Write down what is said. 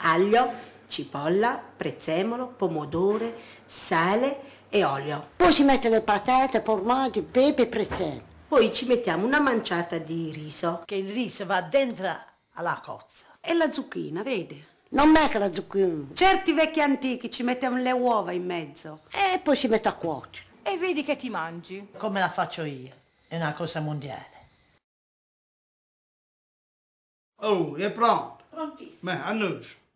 aglio, cipolla, prezzemolo, pomodoro, sale e olio. Poi si mette le patate, formaggi, pepe e prezzemolo. Poi ci mettiamo una manciata di riso. Che il riso va dentro alla cozza. E la zucchina, vedi? Non è che la zucchina. Certi vecchi antichi ci mettono le uova in mezzo. E poi si mette a cuocere. E vedi che ti mangi. Come la faccio io. È una cosa mondiale. Oh, è pronto? Prontissimo. Beh, annuncio.